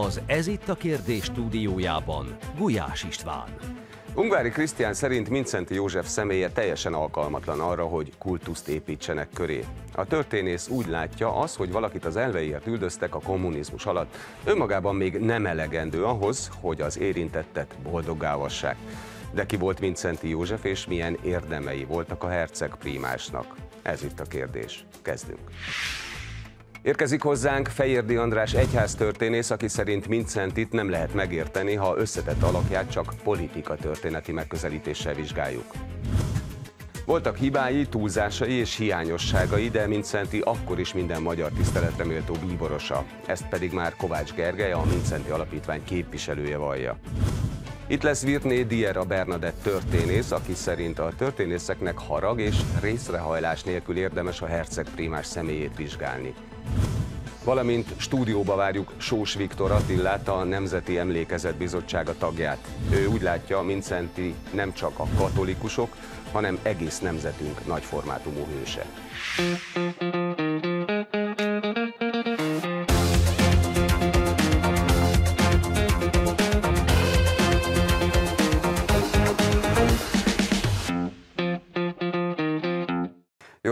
Az Ez itt a kérdés stúdiójában Gulyás István. Ungvári Krisztián szerint Mincenti József személye teljesen alkalmatlan arra, hogy kultuszt építsenek köré. A történész úgy látja, az, hogy valakit az elveiért üldöztek a kommunizmus alatt, önmagában még nem elegendő ahhoz, hogy az érintettet boldogávassák. De ki volt Mincenti József, és milyen érdemei voltak a herceg primásnak? Ez itt a kérdés. Kezdünk. Érkezik hozzánk Fejérdi András egyháztörténész, aki szerint Mincentit nem lehet megérteni, ha összetett alakját csak politika történeti megközelítéssel vizsgáljuk. Voltak hibái, túlzásai és hiányosságai, de Mincenti akkor is minden magyar tiszteletre méltó bíborosa. Ezt pedig már Kovács Gergely, a Mincenti Alapítvány képviselője vallja. Itt lesz Virné Diera Bernadett történész, aki szerint a történészeknek harag és részrehajlás nélkül érdemes a herceg primás személyét vizsgálni. Valamint stúdióba várjuk Sós Viktor Attillát, a Nemzeti Emlékezet Bizottsága tagját. Ő úgy látja, Mincenti nem csak a katolikusok, hanem egész nemzetünk nagyformátumú hőse.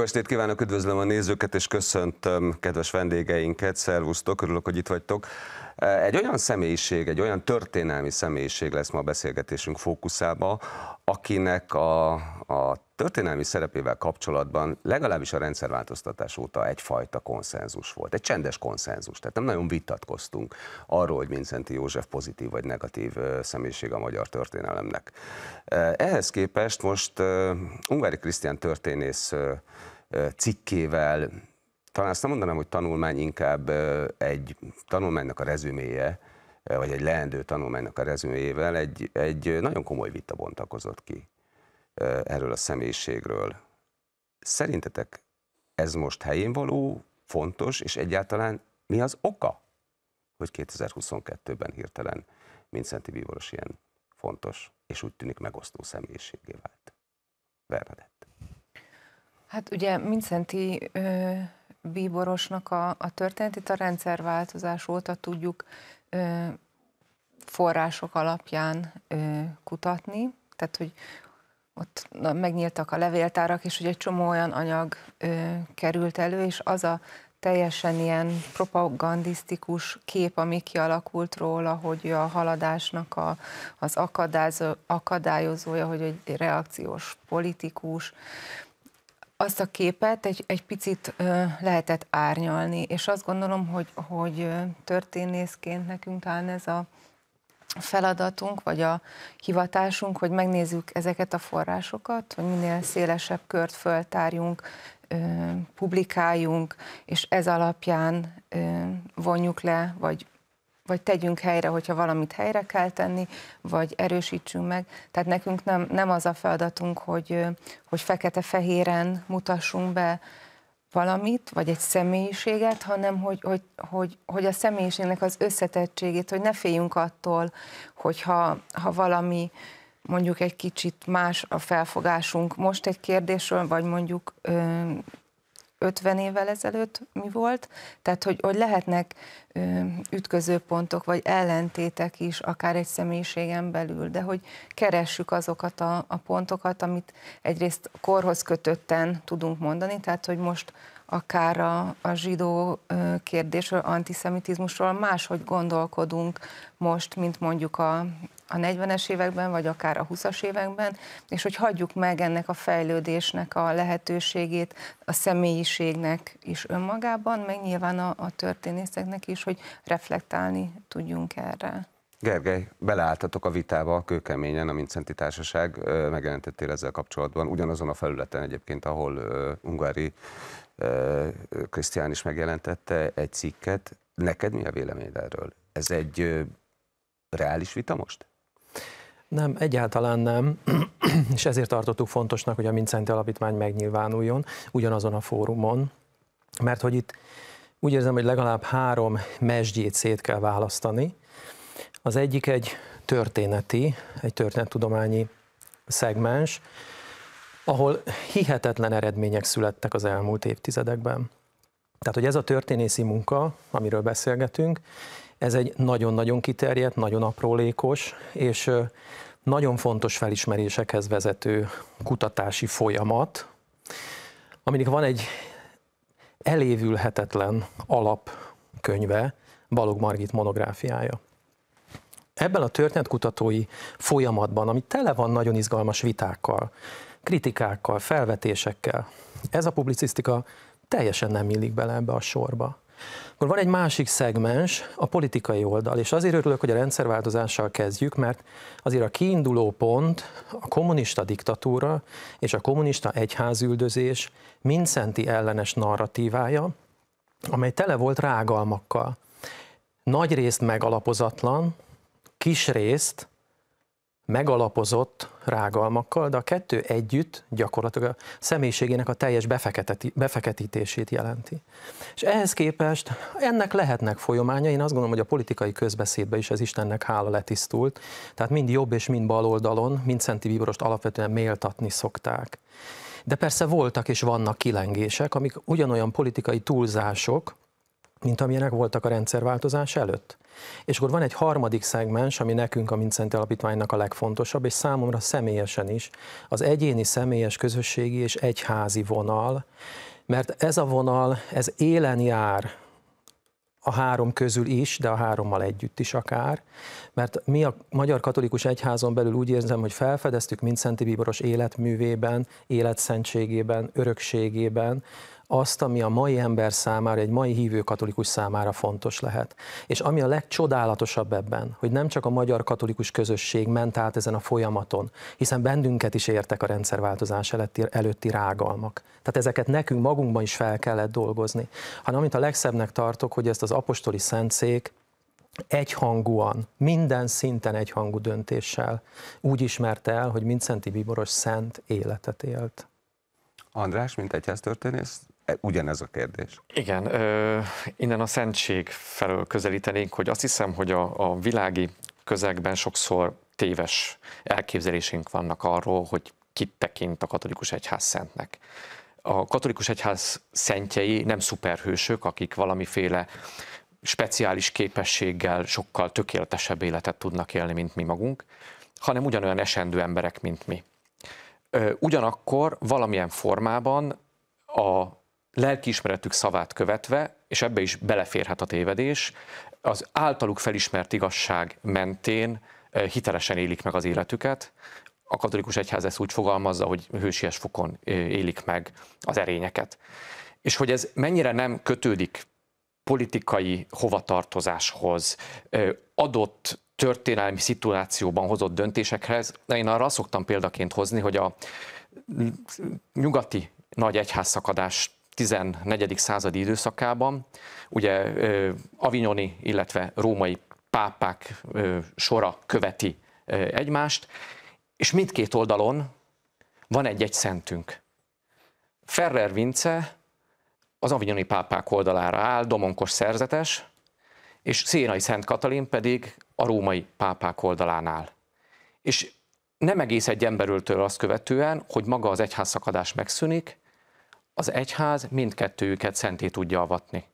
Jó estét kívánok, üdvözlöm a nézőket, és köszöntöm kedves vendégeinket, szervusztok, örülök, hogy itt vagytok. Eh, egy olyan személyiség, egy olyan történelmi személyiség lesz ma a beszélgetésünk fókuszába, akinek a, a történelmi szerepével kapcsolatban legalábbis a rendszerváltoztatás óta egyfajta konszenzus volt, egy csendes konszenzus, tehát nem nagyon vitatkoztunk arról, hogy Vincenti József pozitív vagy negatív személyiség a magyar történelemnek. Ehhez képest most Ungári Krisztián történész cikkével, talán azt nem mondanám, hogy tanulmány, inkább egy tanulmánynak a rezüméje, vagy egy leendő tanulmánynak a rezüméjével egy, egy nagyon komoly vita bontakozott ki erről a személyiségről. Szerintetek ez most helyén való, fontos, és egyáltalán mi az oka, hogy 2022-ben hirtelen Mincenti Bíboros ilyen fontos, és úgy tűnik megosztó személyiségé vált? Bernadett. Hát ugye Mincenti ö, Bíborosnak a, a történetét a rendszerváltozás óta tudjuk ö, források alapján ö, kutatni, tehát hogy ott megnyíltak a levéltárak, és ugye egy csomó olyan anyag ö, került elő, és az a teljesen ilyen propagandisztikus kép, ami kialakult róla, hogy a haladásnak a, az akadályozó, akadályozója, hogy egy reakciós politikus, azt a képet egy, egy picit ö, lehetett árnyalni, és azt gondolom, hogy, hogy történészként nekünk talán ez a feladatunk, vagy a hivatásunk, hogy megnézzük ezeket a forrásokat, hogy minél szélesebb kört föltárjunk, publikáljunk, és ez alapján vonjuk le, vagy, vagy tegyünk helyre, hogyha valamit helyre kell tenni, vagy erősítsünk meg. Tehát nekünk nem, nem az a feladatunk, hogy, hogy fekete-fehéren mutassunk be valamit, vagy egy személyiséget, hanem hogy, hogy, hogy, hogy a személyiségnek az összetettségét, hogy ne féljünk attól, hogyha ha valami mondjuk egy kicsit más a felfogásunk most egy kérdésről, vagy mondjuk ö, 50 évvel ezelőtt mi volt, tehát hogy, hogy lehetnek ütközőpontok, vagy ellentétek is, akár egy személyiségen belül, de hogy keressük azokat a, a pontokat, amit egyrészt korhoz kötötten tudunk mondani, tehát hogy most akár a, a zsidó kérdésről, antiszemitizmusról máshogy gondolkodunk most, mint mondjuk a, a 40-es években, vagy akár a 20-as években, és hogy hagyjuk meg ennek a fejlődésnek a lehetőségét a személyiségnek is önmagában, meg nyilván a, a történészeknek is, hogy reflektálni tudjunk erre. Gergely, beleálltatok a vitába kőkeményen, a Mincenti Társaság megjelentettél ezzel kapcsolatban, ugyanazon a felületen egyébként, ahol uh, Ungári uh, Krisztián is megjelentette egy cikket. Neked mi a véleményed erről? Ez egy uh, reális vita most? Nem, egyáltalán nem, és ezért tartottuk fontosnak, hogy a Mincenti Alapítvány megnyilvánuljon ugyanazon a fórumon, mert hogy itt úgy érzem, hogy legalább három mesdjét szét kell választani. Az egyik egy történeti, egy történettudományi szegmens, ahol hihetetlen eredmények születtek az elmúlt évtizedekben. Tehát, hogy ez a történészi munka, amiről beszélgetünk, ez egy nagyon-nagyon kiterjedt, nagyon aprólékos, és nagyon fontos felismerésekhez vezető kutatási folyamat, aminek van egy elévülhetetlen alapkönyve, Balog Margit monográfiája. Ebben a történetkutatói folyamatban, ami tele van nagyon izgalmas vitákkal, kritikákkal, felvetésekkel, ez a publicisztika teljesen nem illik bele ebbe a sorba. Akkor van egy másik szegmens, a politikai oldal, és azért örülök, hogy a rendszerváltozással kezdjük, mert azért a kiinduló pont a kommunista diktatúra és a kommunista egyházüldözés mindszenti ellenes narratívája, amely tele volt rágalmakkal. Nagy részt megalapozatlan, kis részt megalapozott rágalmakkal, de a kettő együtt gyakorlatilag a személyiségének a teljes befeketítését jelenti. És ehhez képest ennek lehetnek folyamánya, én azt gondolom, hogy a politikai közbeszédbe is az Istennek hála letisztult, tehát mind jobb és mind bal oldalon, mind Szenti Víborost alapvetően méltatni szokták. De persze voltak és vannak kilengések, amik ugyanolyan politikai túlzások, mint amilyenek voltak a rendszerváltozás előtt. És akkor van egy harmadik szegmens, ami nekünk a Mincent Alapítványnak a legfontosabb, és számomra személyesen is, az egyéni, személyes, közösségi és egyházi vonal, mert ez a vonal, ez élen jár a három közül is, de a hárommal együtt is akár, mert mi a Magyar Katolikus Egyházon belül úgy érzem, hogy felfedeztük Mincenti Bíboros életművében, életszentségében, örökségében azt, ami a mai ember számára, egy mai hívő katolikus számára fontos lehet. És ami a legcsodálatosabb ebben, hogy nem csak a magyar katolikus közösség ment át ezen a folyamaton, hiszen bennünket is értek a rendszerváltozás előtti, rágalmak. Tehát ezeket nekünk magunkban is fel kellett dolgozni. Hanem amit a legszebbnek tartok, hogy ezt az apostoli szentszék egyhangúan, minden szinten egyhangú döntéssel úgy ismerte el, hogy Mincenti Biboros szent életet élt. András, mint egyháztörténész, E, ugyanez a kérdés. Igen, ö, innen a szentség felől közelítenénk, hogy azt hiszem, hogy a, a világi közegben sokszor téves elképzelésünk vannak arról, hogy kit tekint a katolikus egyház szentnek. A katolikus egyház szentjei nem szuperhősök, akik valamiféle speciális képességgel sokkal tökéletesebb életet tudnak élni, mint mi magunk, hanem ugyanolyan esendő emberek, mint mi. Ugyanakkor valamilyen formában a lelkiismeretük szavát követve, és ebbe is beleférhet a tévedés, az általuk felismert igazság mentén hitelesen élik meg az életüket. A katolikus egyház ezt úgy fogalmazza, hogy hősies fokon élik meg az erényeket. És hogy ez mennyire nem kötődik politikai hovatartozáshoz, adott történelmi szituációban hozott döntésekhez, de én arra szoktam példaként hozni, hogy a nyugati nagy egyházszakadás 14. századi időszakában, ugye avignoni, illetve római pápák sora követi egymást, és mindkét oldalon van egy-egy szentünk. Ferrer Vince az avignoni pápák oldalára áll, domonkos szerzetes, és Szénai Szent Katalin pedig a római pápák oldalán áll. És nem egész egy emberültől azt követően, hogy maga az egyházszakadás megszűnik, az egyház mindkettőjüket szenté tudja avatni.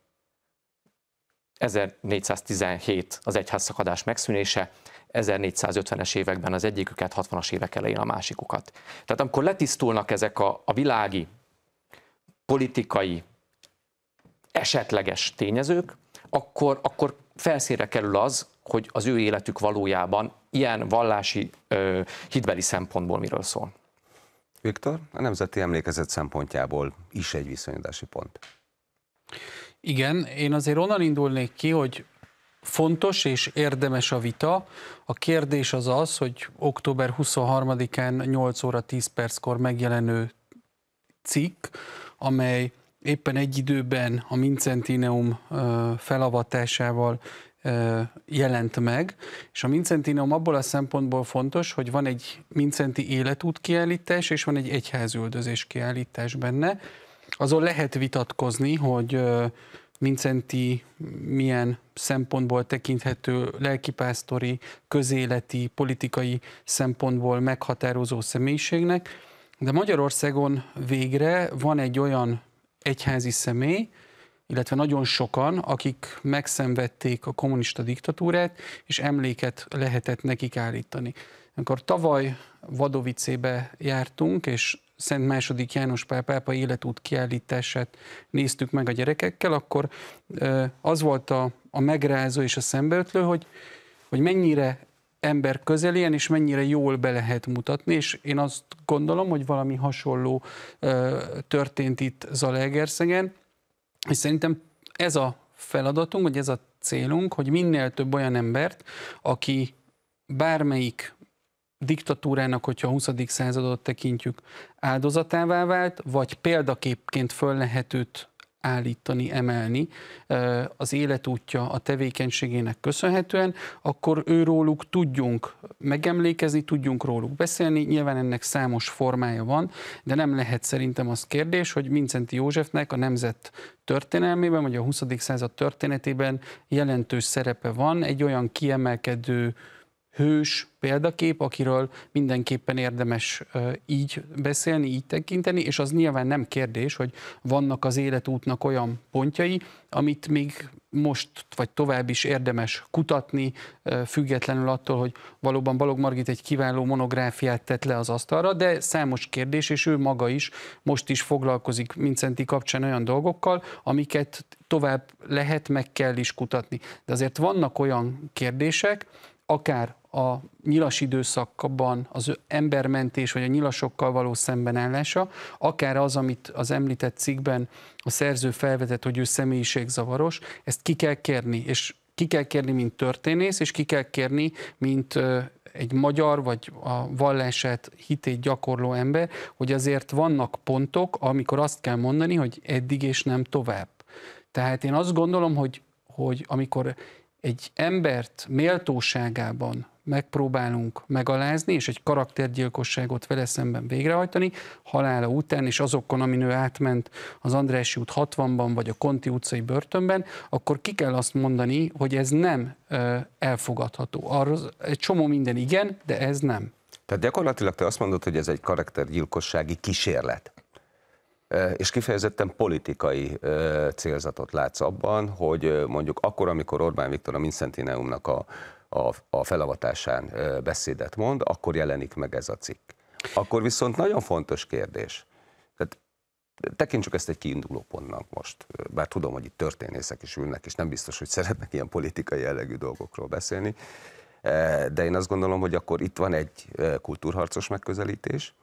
1417 az egyházszakadás megszűnése, 1450-es években az egyiküket, 60-as évek elején a másikukat. Tehát amikor letisztulnak ezek a, a világi, politikai, esetleges tényezők, akkor, akkor felszínre kerül az, hogy az ő életük valójában ilyen vallási, ö, hitbeli szempontból miről szól. Viktor, a Nemzeti Emlékezet szempontjából is egy viszonyodási pont. Igen, én azért onnan indulnék ki, hogy fontos és érdemes a vita. A kérdés az az, hogy október 23-án 8 óra 10 perckor megjelenő cikk, amely éppen egy időben a Mincentineum felavatásával jelent meg, és a Mincentineum abból a szempontból fontos, hogy van egy Mincenti életút kiállítás, és van egy egyházüldözés kiállítás benne. Azon lehet vitatkozni, hogy Mincenti milyen szempontból tekinthető lelkipásztori, közéleti, politikai szempontból meghatározó személyiségnek, de Magyarországon végre van egy olyan egyházi személy, illetve nagyon sokan, akik megszenvedték a kommunista diktatúrát, és emléket lehetett nekik állítani. Amikor tavaly Vadovicébe jártunk, és Szent második János Pál pápa életút kiállítását néztük meg a gyerekekkel, akkor az volt a, a megrázó és a szembeötlő, hogy, hogy mennyire ember közelien, és mennyire jól be lehet mutatni, és én azt gondolom, hogy valami hasonló ö, történt itt Zalaegerszegen, és szerintem ez a feladatunk, vagy ez a célunk, hogy minél több olyan embert, aki bármelyik diktatúrának, hogyha a 20. századot tekintjük, áldozatává vált, vagy példaképként föl lehet őt állítani, emelni az életútja a tevékenységének köszönhetően, akkor őróluk tudjunk megemlékezni, tudjunk róluk beszélni, nyilván ennek számos formája van, de nem lehet szerintem az kérdés, hogy Mincenti Józsefnek a nemzet történelmében, vagy a 20. század történetében jelentős szerepe van, egy olyan kiemelkedő hős példakép, akiről mindenképpen érdemes így beszélni, így tekinteni, és az nyilván nem kérdés, hogy vannak az életútnak olyan pontjai, amit még most vagy tovább is érdemes kutatni, függetlenül attól, hogy valóban Balog Margit egy kiváló monográfiát tett le az asztalra, de számos kérdés, és ő maga is most is foglalkozik Mincenti kapcsán olyan dolgokkal, amiket tovább lehet, meg kell is kutatni. De azért vannak olyan kérdések, akár a nyilas időszakban az embermentés vagy a nyilasokkal való szembenállása, akár az, amit az említett cikkben a szerző felvetett, hogy ő személyiségzavaros, ezt ki kell kérni, és ki kell kérni, mint történész, és ki kell kérni, mint egy magyar vagy a vallását, hitét gyakorló ember, hogy azért vannak pontok, amikor azt kell mondani, hogy eddig és nem tovább. Tehát én azt gondolom, hogy, hogy amikor egy embert méltóságában megpróbálunk megalázni, és egy karaktergyilkosságot vele szemben végrehajtani, halála után, és azokon, amin ő átment az Andrássy út 60-ban, vagy a Konti utcai börtönben, akkor ki kell azt mondani, hogy ez nem elfogadható. Arról egy csomó minden igen, de ez nem. Tehát gyakorlatilag te azt mondod, hogy ez egy karaktergyilkossági kísérlet és kifejezetten politikai célzatot látsz abban, hogy mondjuk akkor, amikor Orbán Viktor a Mincentineumnak a a, a felavatásán beszédet mond, akkor jelenik meg ez a cikk. Akkor viszont nagyon fontos kérdés. Tehát tekintsük ezt egy kiinduló pontnak most, bár tudom, hogy itt történészek is ülnek, és nem biztos, hogy szeretnek ilyen politikai jellegű dolgokról beszélni, de én azt gondolom, hogy akkor itt van egy kultúrharcos megközelítés,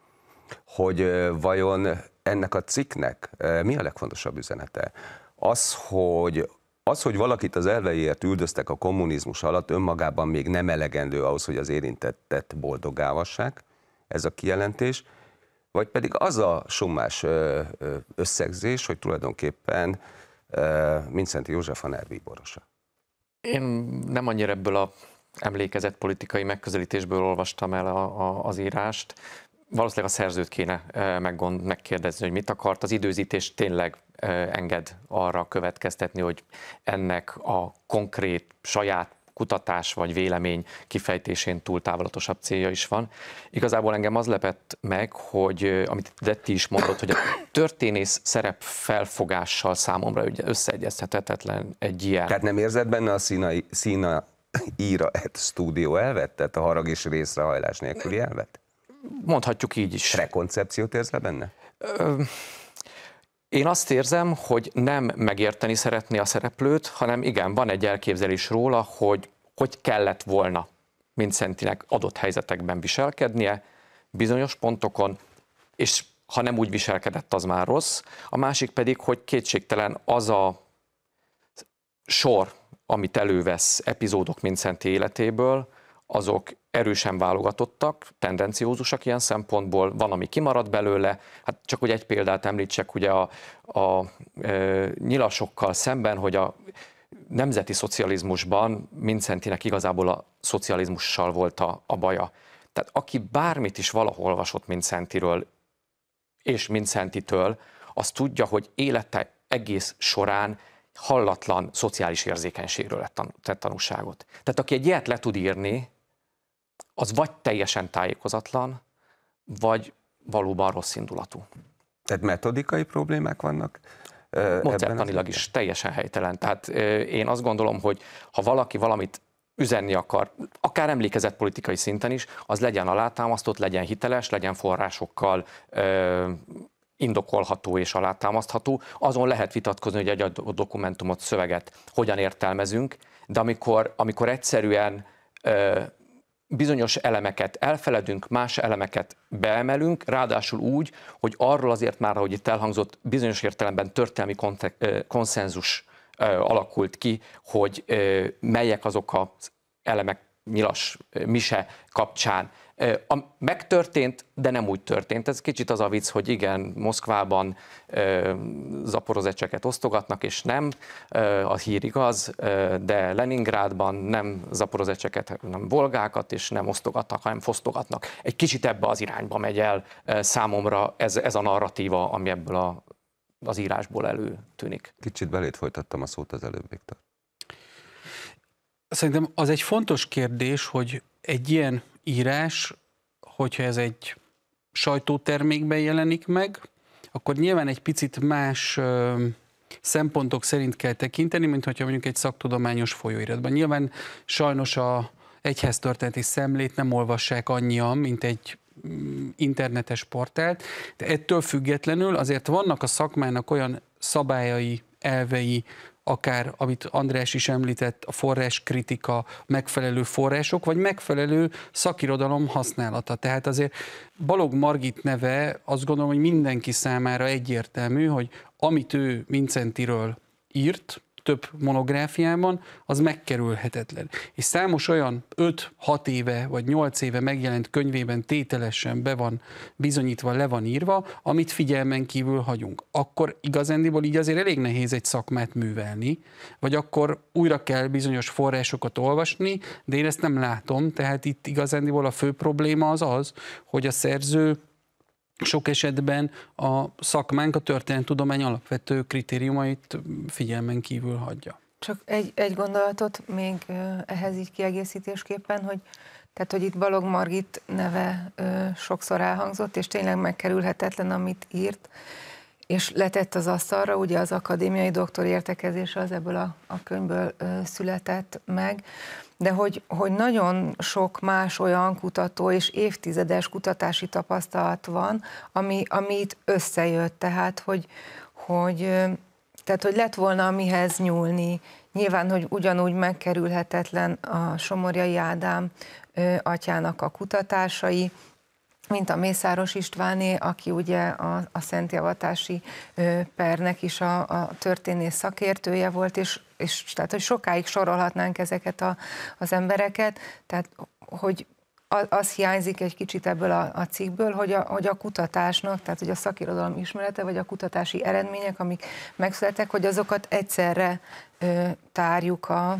hogy vajon ennek a cikknek mi a legfontosabb üzenete? Az, hogy az, hogy valakit az elveiért üldöztek a kommunizmus alatt, önmagában még nem elegendő ahhoz, hogy az érintettet boldogávassák, ez a kijelentés, vagy pedig az a summás összegzés, hogy tulajdonképpen Mincenti József a nervíborosa. Én nem annyira ebből a emlékezett politikai megközelítésből olvastam el a, a, az írást valószínűleg a szerzőt kéne meggond, megkérdezni, hogy mit akart. Az időzítés tényleg enged arra következtetni, hogy ennek a konkrét saját kutatás vagy vélemény kifejtésén túl távolatosabb célja is van. Igazából engem az lepett meg, hogy amit Detti is mondott, hogy a történész szerep felfogással számomra ugye összeegyeztethetetlen egy ilyen. Tehát nem érzed benne a színai, szína íra et stúdió elvet, tehát a harag és részrehajlás nélküli elvet? mondhatjuk így is. Rekoncepciót érsz le benne? Ö, én azt érzem, hogy nem megérteni szeretné a szereplőt, hanem igen, van egy elképzelés róla, hogy hogy kellett volna Szentinek adott helyzetekben viselkednie, bizonyos pontokon, és ha nem úgy viselkedett, az már rossz. A másik pedig, hogy kétségtelen az a sor, amit elővesz epizódok Mincenti életéből, azok erősen válogatottak, tendenciózusak ilyen szempontból, van, ami kimaradt belőle. Hát csak hogy egy példát említsek, ugye a, a a nyilasokkal szemben, hogy a nemzeti szocializmusban Mincentinek igazából a szocializmussal volt a, a baja. Tehát aki bármit is valahol olvasott Mincentiről és Mincentitől, az tudja, hogy élete egész során hallatlan szociális érzékenységről lett tanúságot. Tehát aki egy ilyet le tud írni, az vagy teljesen tájékozatlan, vagy valóban rossz indulatú. Tehát metodikai problémák vannak? Mozertanilag is teljesen helytelen. Tehát én azt gondolom, hogy ha valaki valamit üzenni akar, akár emlékezett politikai szinten is, az legyen alátámasztott, legyen hiteles, legyen forrásokkal indokolható és alátámasztható. Azon lehet vitatkozni, hogy egy adott dokumentumot, szöveget hogyan értelmezünk, de amikor, amikor egyszerűen bizonyos elemeket elfeledünk, más elemeket beemelünk, ráadásul úgy, hogy arról azért már, ahogy itt elhangzott, bizonyos értelemben történelmi konszenzus alakult ki, hogy melyek azok az elemek nyilas mise kapcsán a, megtörtént, de nem úgy történt. Ez kicsit az a vicc, hogy igen, Moszkvában ö, zaporozecseket osztogatnak, és nem, ö, a hír igaz, ö, de Leningrádban nem zaporozecseket, nem volgákat, és nem osztogatnak, hanem fosztogatnak. Egy kicsit ebbe az irányba megy el számomra ez, ez a narratíva, ami ebből a, az írásból előtűnik. Kicsit belét folytattam a szót az előbb, Viktor. Szerintem az egy fontos kérdés, hogy egy ilyen írás, hogyha ez egy sajtótermékben jelenik meg, akkor nyilván egy picit más szempontok szerint kell tekinteni, mint hogyha mondjuk egy szaktudományos folyóiratban. Nyilván sajnos a egyhez történeti szemlét nem olvassák annyian, mint egy mm, internetes portált, de ettől függetlenül azért vannak a szakmának olyan szabályai, elvei, akár amit András is említett, a forráskritika, megfelelő források, vagy megfelelő szakirodalom használata. Tehát azért Balog Margit neve azt gondolom, hogy mindenki számára egyértelmű, hogy amit ő Mincentiről írt, több monográfiában, az megkerülhetetlen. És számos olyan 5-6 éve vagy 8 éve megjelent könyvében tételesen be van bizonyítva, le van írva, amit figyelmen kívül hagyunk. Akkor igazándiból így azért elég nehéz egy szakmát művelni, vagy akkor újra kell bizonyos forrásokat olvasni, de én ezt nem látom, tehát itt igazándiból a fő probléma az az, hogy a szerző sok esetben a szakmánk a történettudomány alapvető kritériumait figyelmen kívül hagyja. Csak egy, egy gondolatot még ehhez így kiegészítésképpen, hogy tehát, hogy itt Balog Margit neve ö, sokszor elhangzott, és tényleg megkerülhetetlen, amit írt, és letett az asztalra, ugye az akadémiai doktor értekezése az ebből a, a könyvből ö, született meg de hogy, hogy nagyon sok más olyan kutató és évtizedes kutatási tapasztalat van, ami, ami itt összejött, tehát hogy, hogy, tehát, hogy lett volna mihez nyúlni. Nyilván, hogy ugyanúgy megkerülhetetlen a Somorjai Ádám atyának a kutatásai, mint a Mészáros Istváné, aki ugye a, a Szentjavatási pernek is a, a történész szakértője volt, és, és tehát, hogy sokáig sorolhatnánk ezeket a, az embereket, tehát, hogy az, hiányzik egy kicsit ebből a, a cikkből, hogy a, hogy a kutatásnak, tehát hogy a szakirodalom ismerete, vagy a kutatási eredmények, amik megszületek, hogy azokat egyszerre ö, tárjuk a,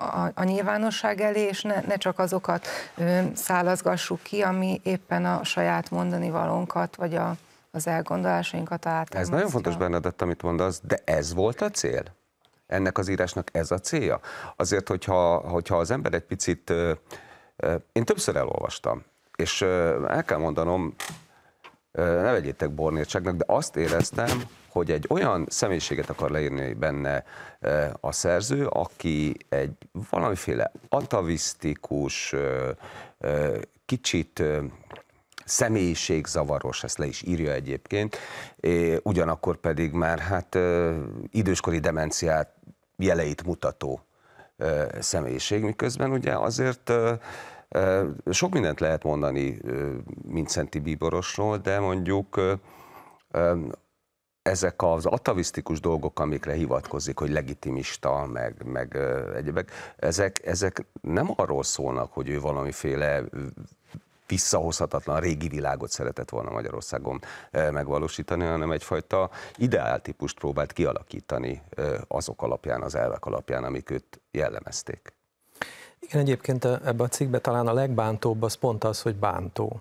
a, a nyilvánosság elé, és ne, ne csak azokat ö, szálazgassuk ki, ami éppen a saját mondani valónkat, vagy a, az elgondolásainkat át. Ez nagyon fontos Bernadett, amit mondasz, de ez volt a cél? Ennek az írásnak ez a célja? Azért, hogyha, hogyha az ember egy picit... Ö, ö, én többször elolvastam, és el kell mondanom, ne vegyétek bornértságnak, de azt éreztem, hogy egy olyan személyiséget akar leírni benne a szerző, aki egy valamiféle atavisztikus, kicsit személyiségzavaros, ezt le is írja egyébként, ugyanakkor pedig már hát időskori demenciát jeleit mutató személyiség, miközben ugye azért sok mindent lehet mondani Mincenti bíborosról, de mondjuk ezek az atavisztikus dolgok, amikre hivatkozik, hogy legitimista, meg, meg egyebek, ezek, ezek nem arról szólnak, hogy ő valamiféle visszahozhatatlan régi világot szeretett volna Magyarországon megvalósítani, hanem egyfajta ideáltípust próbált kialakítani azok alapján, az elvek alapján, amik őt jellemezték. Igen, egyébként e- ebbe a cikkbe talán a legbántóbb az pont az, hogy bántó.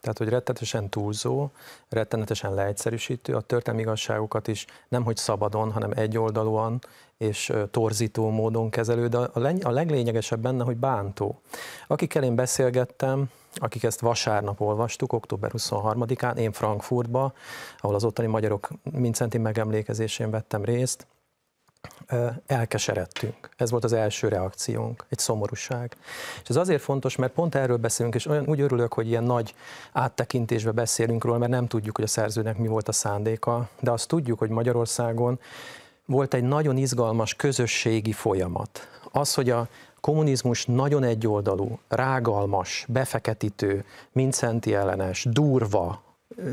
Tehát, hogy rettenetesen túlzó, rettenetesen leegyszerűsítő, a történelmi igazságokat is nemhogy szabadon, hanem egyoldalúan és torzító módon kezelő, de a leglényegesebb benne, hogy bántó. Akikkel én beszélgettem, akik ezt vasárnap olvastuk, október 23-án, én Frankfurtba, ahol az ottani magyarok mincenti megemlékezésén vettem részt, elkeseredtünk. Ez volt az első reakciónk, egy szomorúság. És ez azért fontos, mert pont erről beszélünk, és olyan úgy örülök, hogy ilyen nagy áttekintésbe beszélünk róla, mert nem tudjuk, hogy a szerzőnek mi volt a szándéka, de azt tudjuk, hogy Magyarországon volt egy nagyon izgalmas közösségi folyamat. Az, hogy a kommunizmus nagyon egyoldalú, rágalmas, befeketítő, mindszenti ellenes, durva,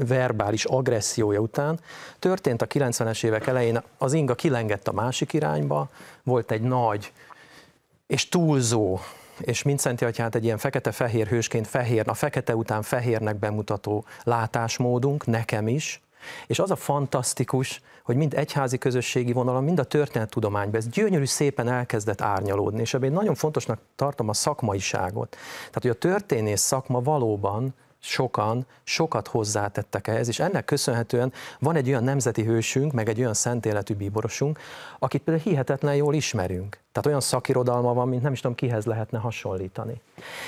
verbális agressziója után történt a 90-es évek elején, az inga kilengett a másik irányba, volt egy nagy és túlzó és Szenti atyát egy ilyen fekete-fehér hősként fehér, a fekete után fehérnek bemutató látásmódunk, nekem is, és az a fantasztikus, hogy mind egyházi közösségi vonalon, mind a történettudományban ez gyönyörű szépen elkezdett árnyalódni, és ebben nagyon fontosnak tartom a szakmaiságot. Tehát, hogy a történész szakma valóban sokan sokat hozzátettek ehhez, és ennek köszönhetően van egy olyan nemzeti hősünk, meg egy olyan szentéletű bíborosunk, akit például hihetetlen jól ismerünk. Tehát olyan szakirodalma van, mint nem is tudom kihez lehetne hasonlítani.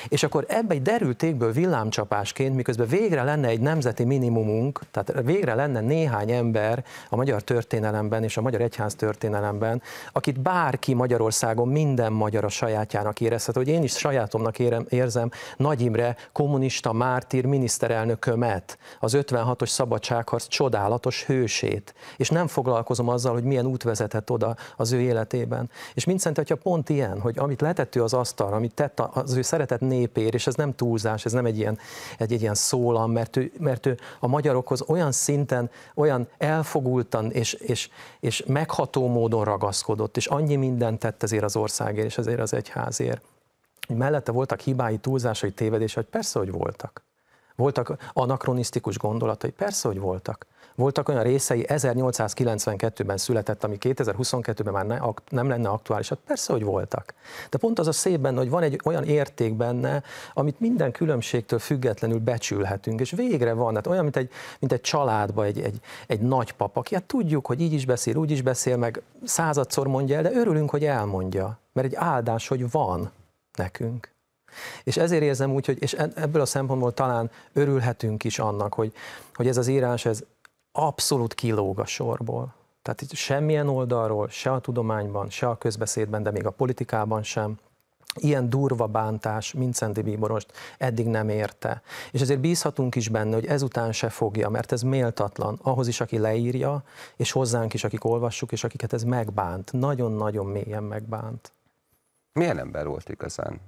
És akkor ebbe egy derültékből villámcsapásként, miközben végre lenne egy nemzeti minimumunk, tehát végre lenne néhány ember a magyar történelemben és a magyar egyház történelemben, akit bárki Magyarországon minden magyar a sajátjának érezhet, hogy én is sajátomnak érem, érzem Nagy Imre kommunista mártír miniszterelnökömet, az 56-os szabadságharc csodálatos hősét, és nem foglalkozom azzal, hogy milyen út vezetett oda az ő életében. És mindszent Szent Atya pont ilyen, hogy amit letettő az asztal, amit tett az ő szeretett népér, és ez nem túlzás, ez nem egy ilyen, egy, egy ilyen szólam, mert ő, mert ő a magyarokhoz olyan szinten, olyan elfogultan és, és, és megható módon ragaszkodott, és annyi mindent tett ezért az országért, és ezért az egyházért. Mellette voltak hibái, túlzásai, tévedései, hogy persze, hogy voltak. Voltak anakronisztikus gondolatai, persze, hogy voltak. Voltak olyan részei, 1892-ben született, ami 2022-ben már ne, nem lenne aktuális. Hát persze, hogy voltak. De pont az a szép benne, hogy van egy olyan érték benne, amit minden különbségtől függetlenül becsülhetünk, és végre van, hát olyan, mint egy, mint egy családba egy, egy, egy nagypapa, aki hát tudjuk, hogy így is beszél, úgy is beszél, meg századszor mondja el, de örülünk, hogy elmondja, mert egy áldás, hogy van nekünk. És ezért érzem úgy, hogy és e- ebből a szempontból talán örülhetünk is annak, hogy, hogy ez az írás, ez abszolút kilóg a sorból. Tehát itt semmilyen oldalról, se a tudományban, se a közbeszédben, de még a politikában sem, ilyen durva bántás Mincendi bíborost eddig nem érte. És ezért bízhatunk is benne, hogy ezután se fogja, mert ez méltatlan ahhoz is, aki leírja, és hozzánk is, akik olvassuk, és akiket ez megbánt, nagyon-nagyon mélyen megbánt. Milyen ember volt igazán?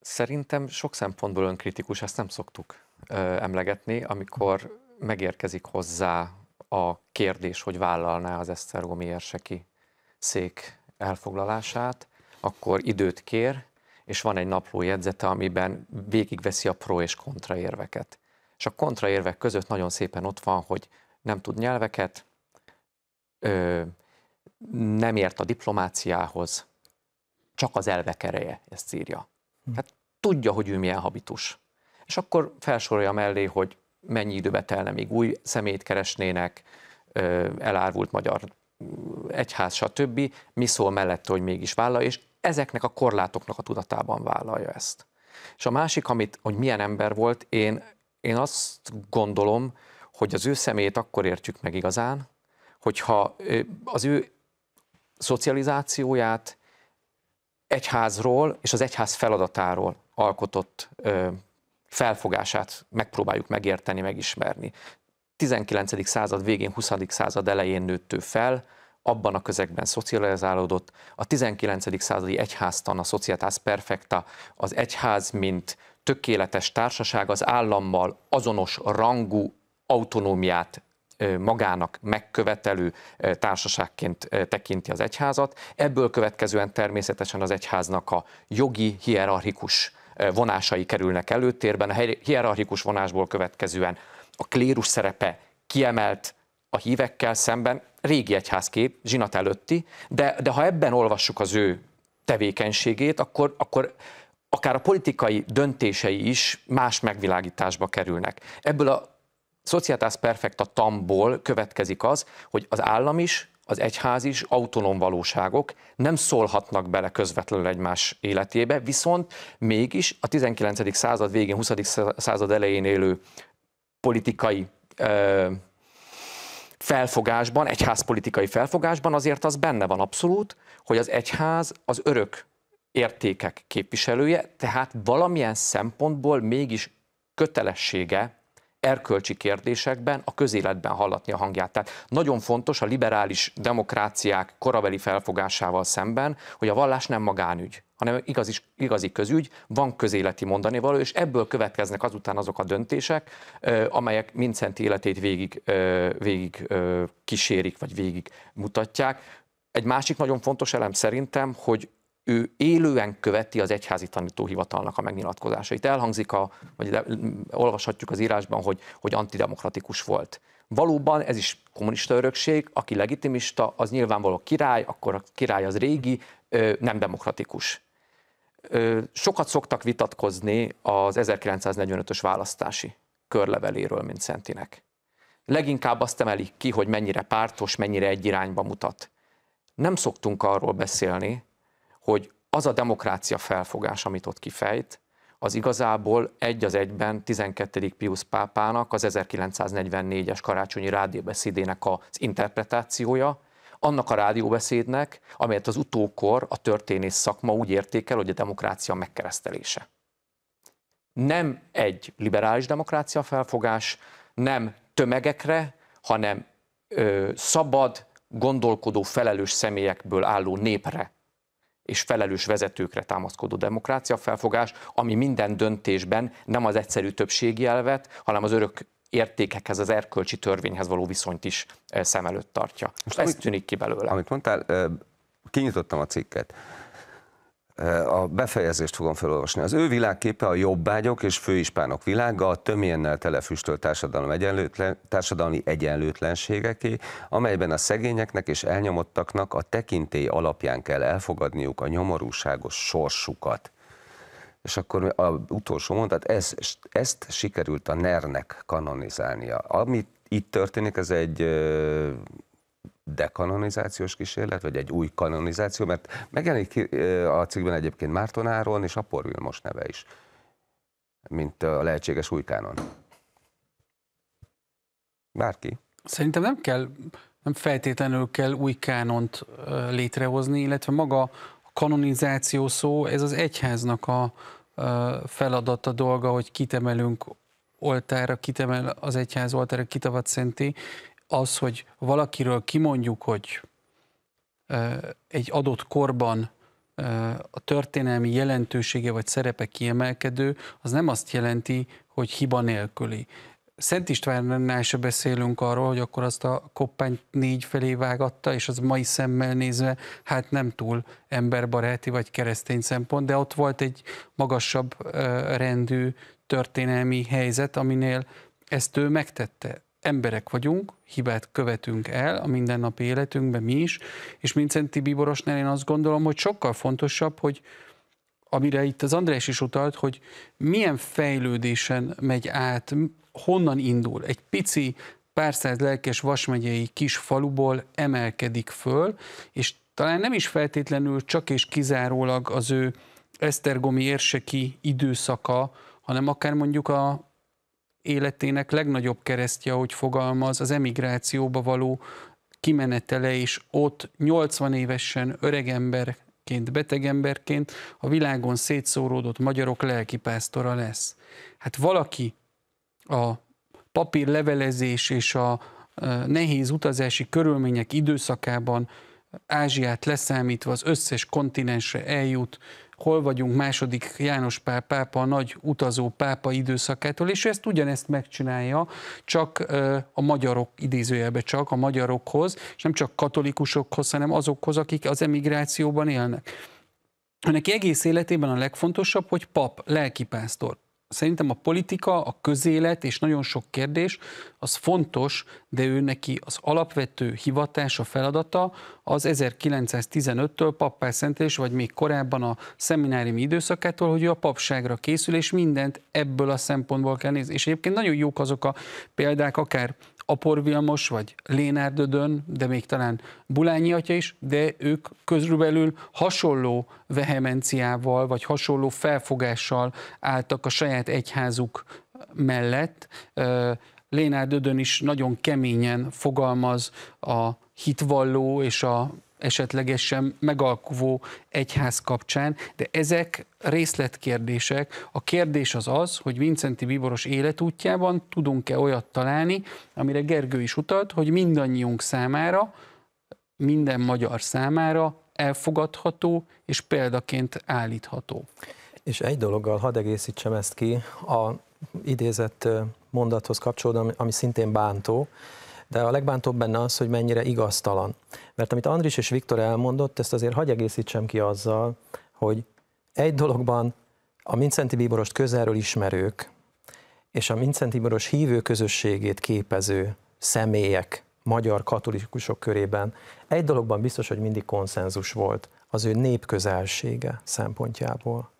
Szerintem sok szempontból önkritikus, ezt nem szoktuk ö, emlegetni, amikor megérkezik hozzá a kérdés, hogy vállalná az esztergomi érseki szék elfoglalását, akkor időt kér, és van egy napló jegyzete, amiben végigveszi a pro és kontra érveket. És a kontra érvek között nagyon szépen ott van, hogy nem tud nyelveket, ö, nem ért a diplomáciához, csak az elvek ereje, ezt írja. Hm. Hát Tehát tudja, hogy ő milyen habitus. És akkor felsorolja mellé, hogy mennyi időbe telne, még új szemét keresnének, elárvult magyar egyház, stb. Mi szól mellette, hogy mégis vállalja, és ezeknek a korlátoknak a tudatában vállalja ezt. És a másik, amit, hogy milyen ember volt, én, én azt gondolom, hogy az ő szemét akkor értjük meg igazán, hogyha az ő szocializációját egyházról és az egyház feladatáról alkotott felfogását megpróbáljuk megérteni, megismerni. 19. század végén, 20. század elején nőtt ő fel, abban a közegben szocializálódott. A 19. századi egyháztan, a Societas Perfecta, az egyház, mint tökéletes társaság az állammal azonos rangú autonómiát magának megkövetelő társaságként tekinti az egyházat. Ebből következően természetesen az egyháznak a jogi hierarchikus vonásai kerülnek előtérben, a hierarchikus vonásból következően a klérus szerepe kiemelt a hívekkel szemben, régi egyházkép, zsinat előtti, de, de ha ebben olvassuk az ő tevékenységét, akkor, akkor akár a politikai döntései is más megvilágításba kerülnek. Ebből a Societas Perfecta tamból következik az, hogy az állam is, az egyház is autonóm valóságok, nem szólhatnak bele közvetlenül egymás életébe, viszont mégis a 19. század végén, 20. század elején élő politikai ö, felfogásban, egyházpolitikai felfogásban azért az benne van abszolút, hogy az egyház az örök értékek képviselője, tehát valamilyen szempontból mégis kötelessége erkölcsi kérdésekben a közéletben hallatni a hangját. Tehát nagyon fontos a liberális demokráciák korabeli felfogásával szemben, hogy a vallás nem magánügy, hanem igazi, igazi közügy, van közéleti mondani való, és ebből következnek azután azok a döntések, amelyek mindszent életét végig, végig kísérik, vagy végig mutatják. Egy másik nagyon fontos elem szerintem, hogy ő élően követi az egyházi tanítóhivatalnak a megnyilatkozásait. Elhangzik, a, vagy de, olvashatjuk az írásban, hogy, hogy antidemokratikus volt. Valóban ez is kommunista örökség, aki legitimista, az nyilvánvaló király, akkor a király az régi, nem demokratikus. Sokat szoktak vitatkozni az 1945-ös választási körleveléről, mint Szentinek. Leginkább azt emelik ki, hogy mennyire pártos, mennyire egy irányba mutat. Nem szoktunk arról beszélni, hogy az a demokrácia felfogás, amit ott kifejt, az igazából egy az egyben 12. Pius pápának az 1944-es karácsonyi rádióbeszédének az interpretációja, annak a rádióbeszédnek, amelyet az utókor a történész szakma úgy értékel, hogy a demokrácia megkeresztelése. Nem egy liberális demokrácia felfogás, nem tömegekre, hanem ö, szabad, gondolkodó, felelős személyekből álló népre és felelős vezetőkre támaszkodó demokrácia felfogás, ami minden döntésben nem az egyszerű többségi elvet, hanem az örök értékekhez, az erkölcsi törvényhez való viszonyt is eh, szem előtt tartja. Most Ez amit, tűnik ki belőle. Amit mondtál, eh, kinyitottam a cikket. Eh, a befejezést fogom felolvasni. Az ő világképe a jobbágyok és főispánok világa, a töménnel telefüstölt társadalom egyenlőtlen, társadalmi egyenlőtlenségeké, amelyben a szegényeknek és elnyomottaknak a tekintély alapján kell elfogadniuk a nyomorúságos sorsukat. És akkor a utolsó mondat, hát ez, ezt sikerült a NER-nek kanonizálnia. Amit itt történik, ez egy eh, dekanonizációs kísérlet, vagy egy új kanonizáció, mert megjelenik eh, a cikkben egyébként Márton Áron és Apor Vilmos neve is, mint a lehetséges új kánon. Bárki? Szerintem nem kell, nem feltétlenül kell új kánont eh, létrehozni, illetve maga a kanonizáció szó, ez az egyháznak a eh, feladata, dolga, hogy kitemelünk oltára, kitemel az egyház oltára kitavat szenté, az, hogy valakiről kimondjuk, hogy egy adott korban a történelmi jelentősége vagy szerepe kiemelkedő, az nem azt jelenti, hogy hiba nélküli. Szent Istvánnál se beszélünk arról, hogy akkor azt a koppányt négy felé vágatta, és az mai szemmel nézve, hát nem túl emberbaráti vagy keresztény szempont, de ott volt egy magasabb rendű történelmi helyzet, aminél ezt ő megtette emberek vagyunk, hibát követünk el a mindennapi életünkben mi is, és Mincenti Tibi én azt gondolom, hogy sokkal fontosabb, hogy amire itt az András is utalt, hogy milyen fejlődésen megy át, honnan indul. Egy pici, pár száz lelkes vasmegyei kis faluból emelkedik föl, és talán nem is feltétlenül csak és kizárólag az ő esztergomi érseki időszaka, hanem akár mondjuk a életének legnagyobb keresztje, hogy fogalmaz, az emigrációba való kimenetele, és ott 80 évesen öreg emberként, beteg emberként a világon szétszóródott magyarok lelkipásztora lesz. Hát valaki a papírlevelezés és a nehéz utazási körülmények időszakában Ázsiát leszámítva az összes kontinensre eljut, hol vagyunk második János Pál pápa, nagy utazó pápa időszakától, és ő ezt ugyanezt megcsinálja, csak a magyarok, idézőjelbe csak a magyarokhoz, és nem csak katolikusokhoz, hanem azokhoz, akik az emigrációban élnek. Neki egész életében a legfontosabb, hogy pap, lelkipásztor szerintem a politika, a közélet és nagyon sok kérdés, az fontos, de ő neki az alapvető hivatása, feladata az 1915-től szentés, vagy még korábban a szemináriumi időszakától, hogy ő a papságra készül, és mindent ebből a szempontból kell nézni. És egyébként nagyon jók azok a példák, akár Apor Vilmos, vagy Lénárdödön, de még talán Bulányi atya is, de ők közülbelül hasonló vehemenciával, vagy hasonló felfogással álltak a saját egyházuk mellett. Lénárd Ödön is nagyon keményen fogalmaz a hitvalló és a esetlegesen megalkuvó egyház kapcsán, de ezek részletkérdések. A kérdés az az, hogy Vincenti Bíboros életútjában tudunk-e olyat találni, amire Gergő is utalt, hogy mindannyiunk számára, minden magyar számára elfogadható és példaként állítható. És egy dologgal hadd egészítsem ezt ki, a idézett mondathoz kapcsolódóan, ami szintén bántó, de a legbántóbb benne az, hogy mennyire igaztalan. Mert amit Andris és Viktor elmondott, ezt azért hagy egészítsem ki azzal, hogy egy dologban a Mincenti Bíborost közelről ismerők, és a Mincenti Bíboros hívő közösségét képező személyek magyar katolikusok körében egy dologban biztos, hogy mindig konszenzus volt, az ő népközelsége szempontjából.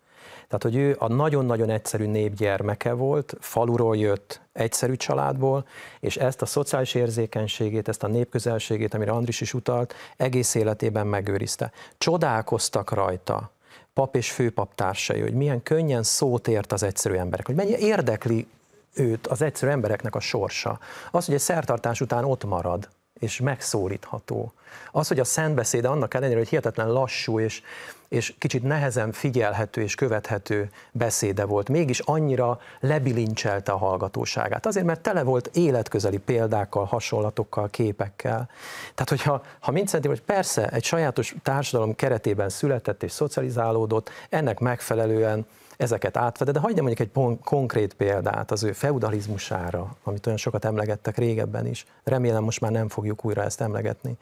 Tehát, hogy ő a nagyon-nagyon egyszerű népgyermeke volt, faluról jött, egyszerű családból, és ezt a szociális érzékenységét, ezt a népközelségét, amire Andris is utalt, egész életében megőrizte. Csodálkoztak rajta pap és főpap társai, hogy milyen könnyen szót ért az egyszerű emberek, hogy mennyi érdekli őt, az egyszerű embereknek a sorsa. Az, hogy egy szertartás után ott marad, és megszólítható. Az, hogy a szentbeszéde annak ellenére, hogy hihetetlen lassú és és kicsit nehezen figyelhető és követhető beszéde volt, mégis annyira lebilincselte a hallgatóságát. Azért, mert tele volt életközeli példákkal, hasonlatokkal, képekkel. Tehát, hogyha ha szerintem, hogy persze egy sajátos társadalom keretében született és szocializálódott, ennek megfelelően ezeket átvede, de hagyjam mondjuk egy konkrét példát az ő feudalizmusára, amit olyan sokat emlegettek régebben is. Remélem most már nem fogjuk újra ezt emlegetni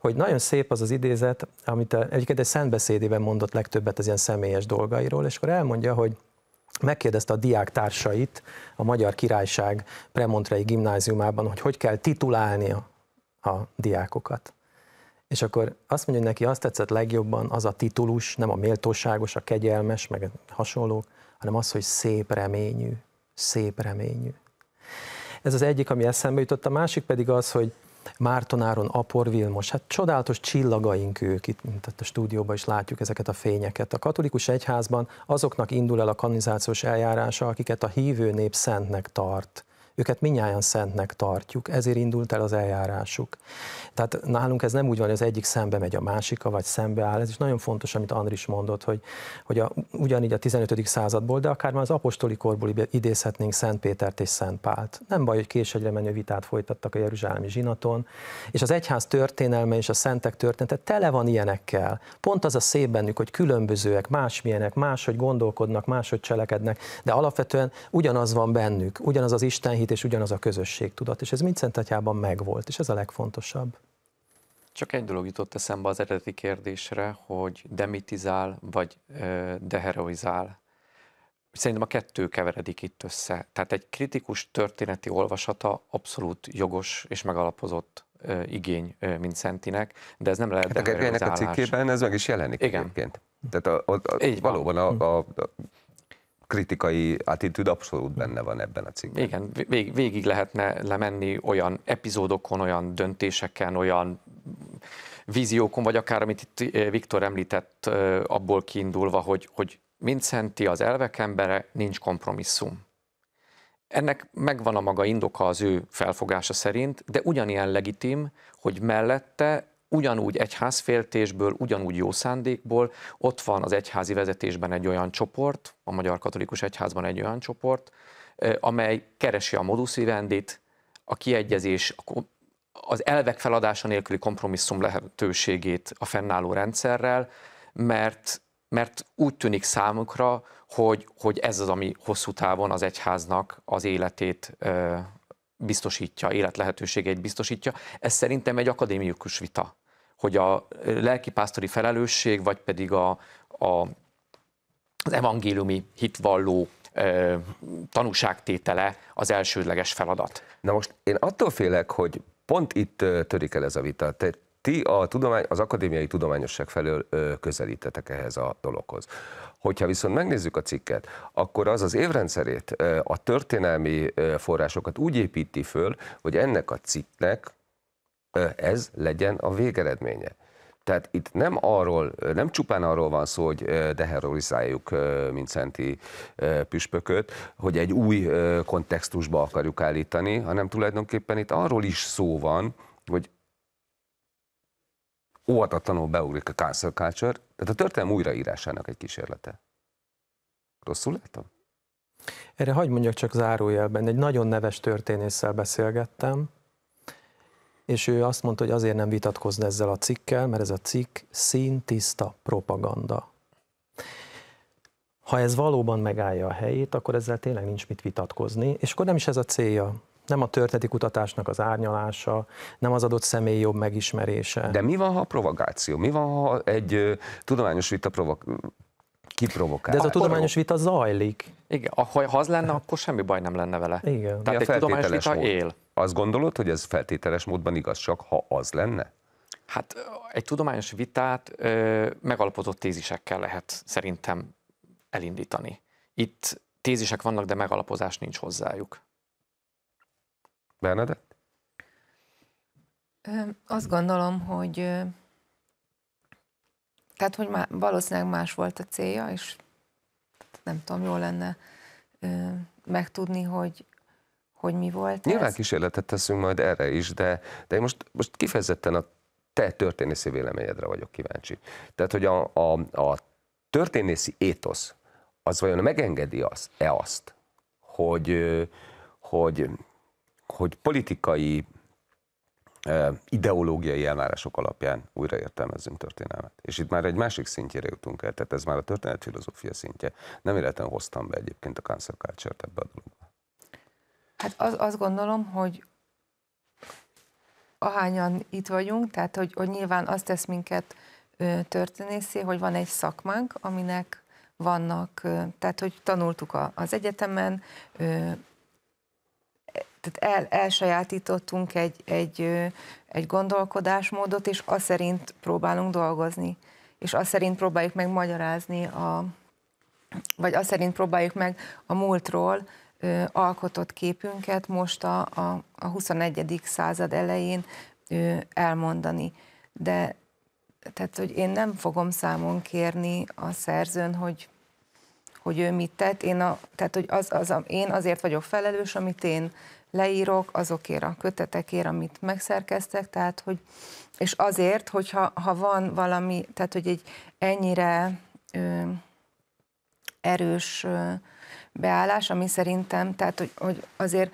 hogy nagyon szép az az idézet, amit egyébként egy szentbeszédében mondott legtöbbet az ilyen személyes dolgairól, és akkor elmondja, hogy megkérdezte a diáktársait a Magyar Királyság Premontrei gimnáziumában, hogy hogy kell titulálnia a diákokat. És akkor azt mondja, hogy neki azt tetszett legjobban az a titulus, nem a méltóságos, a kegyelmes, meg hasonlók, hanem az, hogy szép reményű, szép reményű. Ez az egyik, ami eszembe jutott, a másik pedig az, hogy Mártonáron, Apor Vilmos, hát csodálatos csillagaink ők itt, mint a stúdióban is látjuk ezeket a fényeket. A katolikus egyházban azoknak indul el a kanonizációs eljárása, akiket a hívő nép szentnek tart őket minnyáján szentnek tartjuk, ezért indult el az eljárásuk. Tehát nálunk ez nem úgy van, hogy az egyik szembe megy a másika, vagy szembe áll. Ez is nagyon fontos, amit Andris mondott, hogy, hogy a, ugyanígy a 15. századból, de akár már az apostoli korból idézhetnénk Szent Pétert és Szent Pált. Nem baj, hogy késegyre menő vitát folytattak a Jeruzsálemi zsinaton, és az egyház történelme és a szentek története tele van ilyenekkel. Pont az a szép bennük, hogy különbözőek, másmilyenek, máshogy gondolkodnak, máshogy cselekednek, de alapvetően ugyanaz van bennük, ugyanaz az Isten hit és ugyanaz a közösség tudat, és ez mind Atyában megvolt, és ez a legfontosabb. Csak egy dolog jutott eszembe az eredeti kérdésre, hogy demitizál vagy deheroizál. Szerintem a kettő keveredik itt össze. Tehát egy kritikus történeti olvasata abszolút jogos és megalapozott igény mint Szentinek, de ez nem lehet hát deheroizálás. Ennek a cikkében ez meg is jelenik Igen. egyébként. Tehát a, a, a, Így valóban a, a, a kritikai attitűd abszolút benne van ebben a cikkben. Igen, vég, végig lehetne lemenni olyan epizódokon, olyan döntéseken, olyan víziókon, vagy akár amit itt eh, Viktor említett, eh, abból kiindulva, hogy, hogy szenti az elvek embere, nincs kompromisszum. Ennek megvan a maga indoka az ő felfogása szerint, de ugyanilyen legitim, hogy mellette ugyanúgy egyházféltésből, ugyanúgy jó szándékból, ott van az egyházi vezetésben egy olyan csoport, a Magyar Katolikus Egyházban egy olyan csoport, amely keresi a modus vivendit, a kiegyezés, az elvek feladása nélküli kompromisszum lehetőségét a fennálló rendszerrel, mert, mert úgy tűnik számukra, hogy, hogy ez az, ami hosszú távon az egyháznak az életét biztosítja, életlehetőségeit biztosítja. Ez szerintem egy akadémikus vita hogy a lelkipásztori felelősség, vagy pedig a, a, az evangéliumi hitvalló ö, tanúságtétele az elsődleges feladat. Na most én attól félek, hogy pont itt törik el ez a vita. Te, ti a tudomány, az akadémiai tudományosság felől ö, közelítetek ehhez a dologhoz. Hogyha viszont megnézzük a cikket, akkor az az évrendszerét, a történelmi forrásokat úgy építi föl, hogy ennek a cikknek ez legyen a végeredménye. Tehát itt nem arról, nem csupán arról van szó, hogy deherorizáljuk Mincenti püspököt, hogy egy új kontextusba akarjuk állítani, hanem tulajdonképpen itt arról is szó van, hogy óvatatlanul beugrik a cancel culture, tehát a történelem újraírásának egy kísérlete. Rosszul látom? Erre hagyd mondjak csak zárójelben, egy nagyon neves történésszel beszélgettem, és ő azt mondta, hogy azért nem vitatkozna ezzel a cikkel, mert ez a cikk szintiszta propaganda. Ha ez valóban megállja a helyét, akkor ezzel tényleg nincs mit vitatkozni, és akkor nem is ez a célja nem a történeti kutatásnak az árnyalása, nem az adott személy jobb megismerése. De mi van, ha a provokáció? Mi van, ha egy ö, tudományos vita provok kiprovokál. De ez a tudományos vita zajlik. Igen, ha az lenne, akkor semmi baj nem lenne vele. Igen. Tehát egy tudományos vita mód? él. Azt gondolod, hogy ez feltételes módban igaz csak, ha az lenne? Hát egy tudományos vitát ö, megalapozott tézisekkel lehet szerintem elindítani. Itt tézisek vannak, de megalapozás nincs hozzájuk. Bernadett? Azt gondolom, hogy tehát, hogy már valószínűleg más volt a célja, és nem tudom, jó lenne ö, megtudni, hogy, hogy mi volt Nyilván ez. kísérletet teszünk majd erre is, de, de én most, most kifejezetten a te történészi véleményedre vagyok kíváncsi. Tehát, hogy a, a, a történészi étosz, az vajon megengedi az e azt, hogy, hogy, hogy politikai ideológiai elvárások alapján újraértelmezzünk történelmet. És itt már egy másik szintjére jutunk el, tehát ez már a történetfilozófia szintje. Nem életen hoztam be egyébként a cancer culture-t ebbe a dologba. Hát az, azt gondolom, hogy ahányan itt vagyunk, tehát hogy, hogy nyilván azt tesz minket történészé, hogy van egy szakmánk, aminek vannak, tehát hogy tanultuk az egyetemen, tehát el, elsajátítottunk egy, egy, egy gondolkodásmódot, és azt szerint próbálunk dolgozni, és azt szerint próbáljuk meg magyarázni a, vagy azt szerint próbáljuk meg a múltról ö, alkotott képünket most a, a, a 21. század elején ö, elmondani. De tehát, hogy én nem fogom számon kérni a szerzőn, hogy, hogy ő mit tett. Én, a, tehát, hogy az, az, én azért vagyok felelős, amit én leírok azokért a kötetekért, amit megszerkeztek, tehát hogy, és azért, hogyha ha van valami, tehát hogy egy ennyire ö, erős ö, beállás, ami szerintem, tehát hogy, hogy azért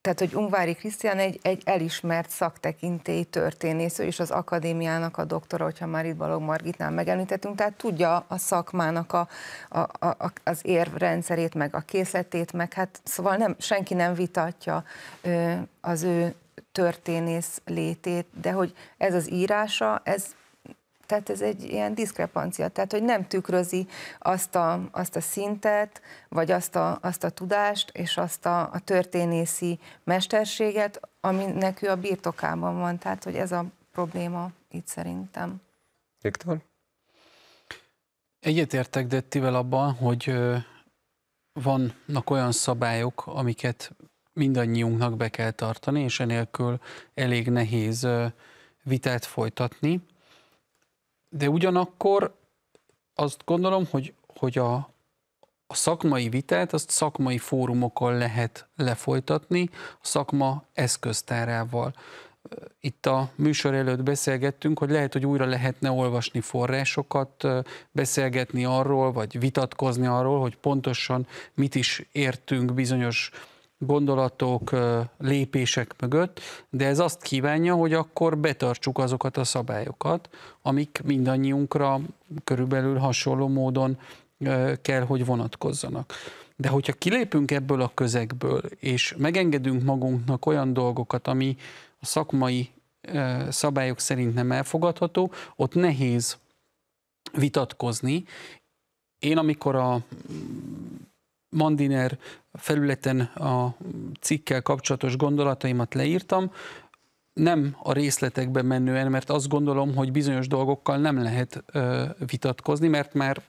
tehát, hogy Ungvári Krisztián egy, egy elismert szaktekintély történész, ő is az akadémiának a doktora, hogyha már itt Balog Margitnál megemlítettünk, tehát tudja a szakmának a, a, a, az érvrendszerét, meg a készletét, meg hát szóval nem, senki nem vitatja ö, az ő történész létét, de hogy ez az írása, ez tehát ez egy ilyen diszkrepancia, tehát hogy nem tükrözi azt a, azt a szintet, vagy azt a, azt a tudást, és azt a, a történészi mesterséget, aminek ő a birtokában van. Tehát, hogy ez a probléma itt szerintem. Viktor? Egyetértek Dettivel abban, hogy vannak olyan szabályok, amiket mindannyiunknak be kell tartani, és enélkül elég nehéz vitát folytatni de ugyanakkor azt gondolom, hogy, hogy a, a szakmai vitát azt szakmai fórumokon lehet lefolytatni, a szakma eszköztárával. Itt a műsor előtt beszélgettünk, hogy lehet, hogy újra lehetne olvasni forrásokat, beszélgetni arról, vagy vitatkozni arról, hogy pontosan mit is értünk bizonyos gondolatok, lépések mögött, de ez azt kívánja, hogy akkor betartsuk azokat a szabályokat, amik mindannyiunkra körülbelül hasonló módon kell, hogy vonatkozzanak. De hogyha kilépünk ebből a közegből, és megengedünk magunknak olyan dolgokat, ami a szakmai szabályok szerint nem elfogadható, ott nehéz vitatkozni. Én amikor a Mandiner felületen a cikkel kapcsolatos gondolataimat leírtam, nem a részletekbe menően, mert azt gondolom, hogy bizonyos dolgokkal nem lehet ö, vitatkozni, mert már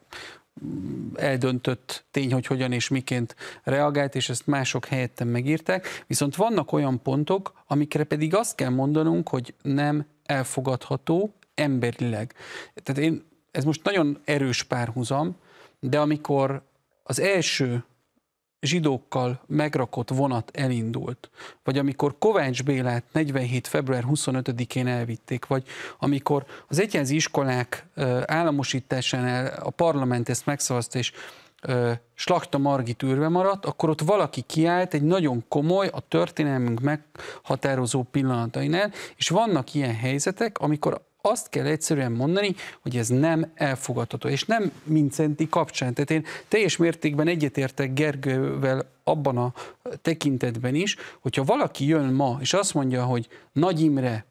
eldöntött tény, hogy hogyan és miként reagált, és ezt mások helyettem megírták. Viszont vannak olyan pontok, amikre pedig azt kell mondanunk, hogy nem elfogadható emberileg. Tehát én, ez most nagyon erős párhuzam, de amikor az első zsidókkal megrakott vonat elindult, vagy amikor Kovács Bélát 47. február 25-én elvitték, vagy amikor az egyházi iskolák államosításánál a parlament ezt megszavazta, és Slakta Margit űrve maradt, akkor ott valaki kiállt egy nagyon komoly, a történelmünk meghatározó pillanatainál, és vannak ilyen helyzetek, amikor azt kell egyszerűen mondani, hogy ez nem elfogadható, és nem Mincenti kapcsán. Tehát én teljes mértékben egyetértek Gergővel abban a tekintetben is, hogyha valaki jön ma, és azt mondja, hogy Nagy Imre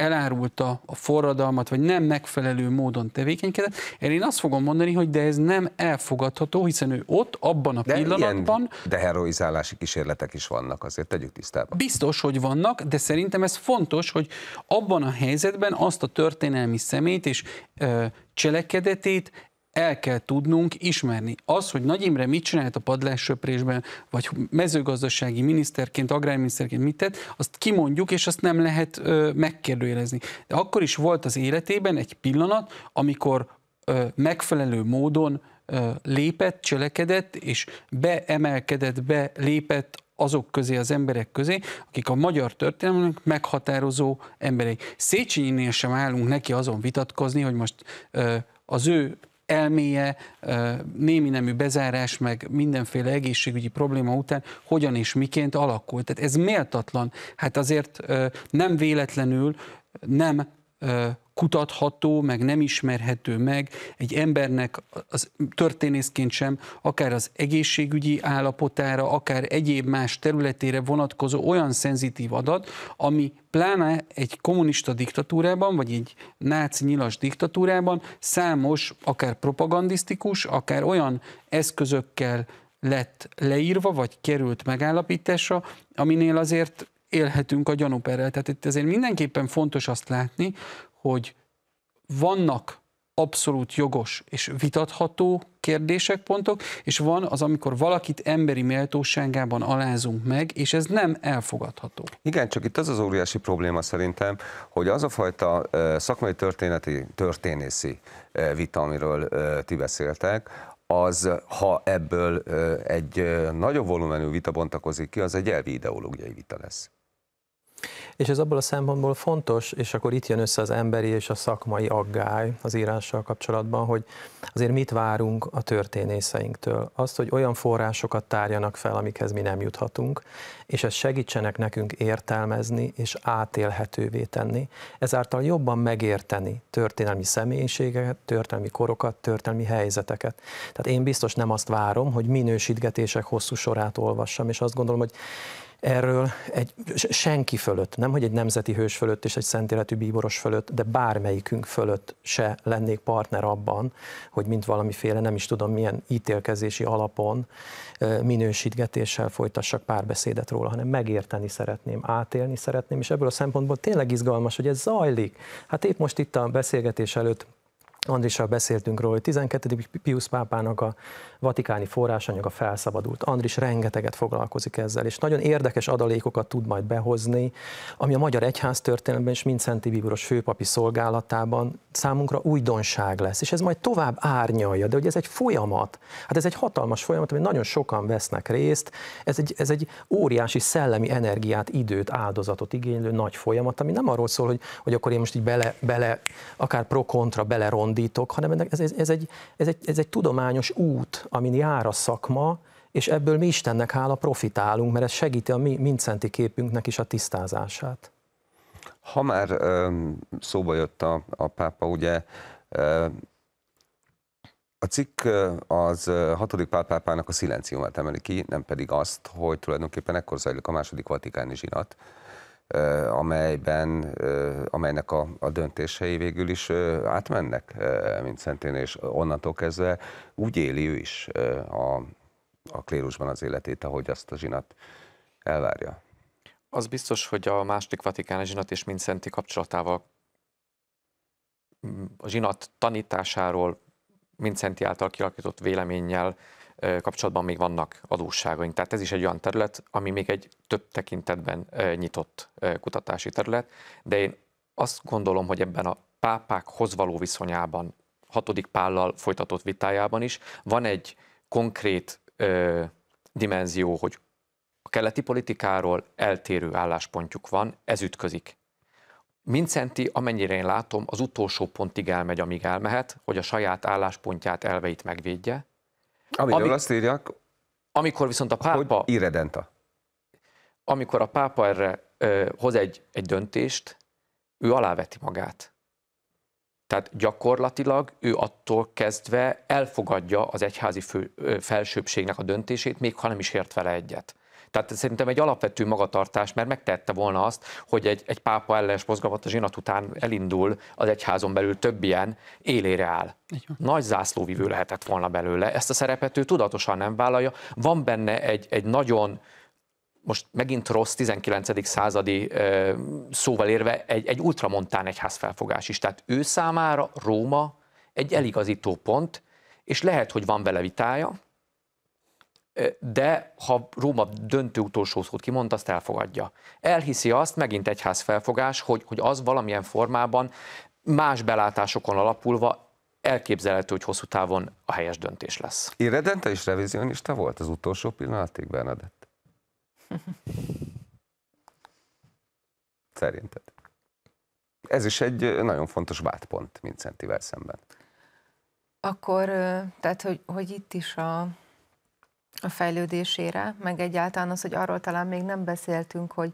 elárulta a forradalmat, vagy nem megfelelő módon tevékenykedett. Erre én azt fogom mondani, hogy de ez nem elfogadható, hiszen ő ott, abban a de pillanatban... Ilyen deheroizálási kísérletek is vannak, azért tegyük tisztába. Biztos, hogy vannak, de szerintem ez fontos, hogy abban a helyzetben azt a történelmi szemét és ö, cselekedetét el kell tudnunk ismerni. Az, hogy Nagy Imre mit csinált a padlássöprésben, vagy mezőgazdasági miniszterként, agrárminiszterként mit tett, azt kimondjuk, és azt nem lehet ö, megkérdőjelezni. De akkor is volt az életében egy pillanat, amikor ö, megfelelő módon ö, lépett, cselekedett, és beemelkedett, belépett azok közé, az emberek közé, akik a magyar történelmünk meghatározó emberei. Széchenyinél sem állunk neki azon vitatkozni, hogy most ö, az ő elméje, némi nemű bezárás, meg mindenféle egészségügyi probléma után hogyan és miként alakult. Tehát ez méltatlan. Hát azért nem véletlenül nem kutatható, meg nem ismerhető meg egy embernek az történészként sem, akár az egészségügyi állapotára, akár egyéb más területére vonatkozó olyan szenzitív adat, ami pláne egy kommunista diktatúrában, vagy egy náci nyilas diktatúrában számos, akár propagandisztikus, akár olyan eszközökkel lett leírva, vagy került megállapításra, aminél azért élhetünk a gyanúperrel. Tehát itt azért mindenképpen fontos azt látni, hogy vannak abszolút jogos és vitatható kérdések, pontok, és van az, amikor valakit emberi méltóságában alázunk meg, és ez nem elfogadható. Igen, csak itt az az óriási probléma szerintem, hogy az a fajta szakmai történeti, történészi vita, amiről ti beszéltek, az, ha ebből egy nagyobb volumenű vita bontakozik ki, az egy elvi ideológiai vita lesz. És ez abból a szempontból fontos, és akkor itt jön össze az emberi és a szakmai aggály az írással kapcsolatban, hogy azért mit várunk a történészeinktől. Azt, hogy olyan forrásokat tárjanak fel, amikhez mi nem juthatunk, és ez segítsenek nekünk értelmezni és átélhetővé tenni, ezáltal jobban megérteni történelmi személyiségeket, történelmi korokat, történelmi helyzeteket. Tehát én biztos nem azt várom, hogy minősítgetések hosszú sorát olvassam, és azt gondolom, hogy erről egy senki fölött, nem hogy egy nemzeti hős fölött és egy szentéletű bíboros fölött, de bármelyikünk fölött se lennék partner abban, hogy mint valamiféle, nem is tudom milyen ítélkezési alapon minősítgetéssel folytassak párbeszédet róla, hanem megérteni szeretném, átélni szeretném, és ebből a szempontból tényleg izgalmas, hogy ez zajlik. Hát épp most itt a beszélgetés előtt Andrissal beszéltünk róla, hogy 12. Pius pápának a vatikáni forrásanyaga felszabadult. Andris rengeteget foglalkozik ezzel, és nagyon érdekes adalékokat tud majd behozni, ami a magyar egyház történelemben és Mincenti Bíboros főpapi szolgálatában számunkra újdonság lesz, és ez majd tovább árnyalja, de hogy ez egy folyamat, hát ez egy hatalmas folyamat, amiben nagyon sokan vesznek részt, ez egy, ez egy óriási szellemi energiát, időt, áldozatot igénylő nagy folyamat, ami nem arról szól, hogy, hogy akkor én most így bele, bele akár pro-kontra belerondítok, hanem ez, ez, ez, egy, ez, egy, ez egy tudományos út, amin jár a szakma, és ebből mi Istennek hála profitálunk, mert ez segíti a mi mincenti képünknek is a tisztázását. Ha már szóba jött a, a pápa, ugye a cikk az hatodik pálpápának a szilenciumát emeli ki, nem pedig azt, hogy tulajdonképpen ekkor zajlik a második vatikáni zsinat, amelyben, amelynek a, a döntései végül is átmennek Szentén, és onnantól kezdve úgy éli ő is a, a klérusban az életét, ahogy azt a zsinat elvárja. Az biztos, hogy a második vatikáni zsinat és Mincenti kapcsolatával mm, a zsinat tanításáról, Mincenti által kialakított véleménnyel kapcsolatban még vannak adósságaink. Tehát ez is egy olyan terület, ami még egy több tekintetben nyitott kutatási terület, de én azt gondolom, hogy ebben a pápákhoz való viszonyában, hatodik pállal folytatott vitájában is van egy konkrét ö, dimenzió, hogy a keleti politikáról eltérő álláspontjuk van, ez ütközik. Mincenti, amennyire én látom, az utolsó pontig elmegy, amíg elmehet, hogy a saját álláspontját, elveit megvédje, Amiről amik, azt írják, amikor viszont a pápa... Hogy irredenta. Amikor a pápa erre ö, hoz egy, egy döntést, ő aláveti magát. Tehát gyakorlatilag ő attól kezdve elfogadja az egyházi fő, ö, felsőbbségnek a döntését, még ha nem is ért vele egyet. Tehát szerintem egy alapvető magatartás, mert megtette volna azt, hogy egy, egy pápa ellenes mozgalmat a zsinat után elindul, az egyházon belül több ilyen élére áll. Nagy zászlóvivő lehetett volna belőle. Ezt a szerepet ő tudatosan nem vállalja. Van benne egy, egy nagyon most megint rossz 19. századi ö, szóval érve egy, egy ultramontán egyház felfogás is. Tehát ő számára Róma egy eligazító pont, és lehet, hogy van vele vitája, de ha Róma döntő utolsó szót kimond, azt elfogadja. Elhiszi azt, megint egyház felfogás, hogy, hogy az valamilyen formában más belátásokon alapulva elképzelhető, hogy hosszú távon a helyes döntés lesz. Irredente is revizionista volt az utolsó pillanatig, Bernadett? Szerinted? Ez is egy nagyon fontos vádpont Vincentivel szemben. Akkor, tehát, hogy, hogy itt is a, a fejlődésére, meg egyáltalán az, hogy arról talán még nem beszéltünk, hogy,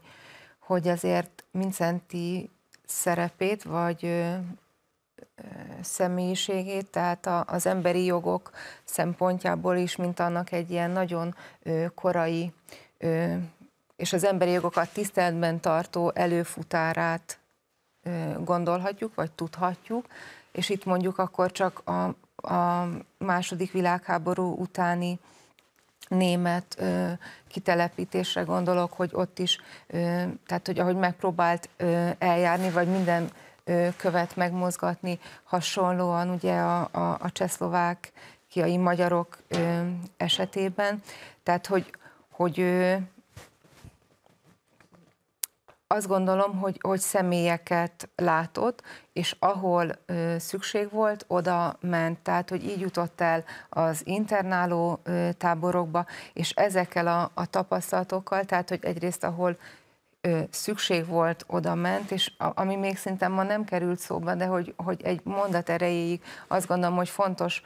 hogy azért Mincenti szerepét, vagy ö, ö, személyiségét, tehát a, az emberi jogok szempontjából is, mint annak egy ilyen nagyon ö, korai ö, és az emberi jogokat tiszteletben tartó előfutárát gondolhatjuk, vagy tudhatjuk, és itt mondjuk akkor csak a, a második világháború utáni német ö, kitelepítésre gondolok, hogy ott is, ö, tehát hogy ahogy megpróbált ö, eljárni, vagy minden ö, követ megmozgatni, hasonlóan ugye a, a, a csehszlovák kiai magyarok ö, esetében, tehát hogy, hogy ö, azt gondolom, hogy, hogy személyeket látott, és ahol ö, szükség volt, oda ment. Tehát, hogy így jutott el az internáló ö, táborokba, és ezekkel a, a tapasztalatokkal, tehát, hogy egyrészt, ahol szükség volt, oda ment, és ami még szerintem ma nem került szóba, de hogy, hogy egy mondat erejéig azt gondolom, hogy fontos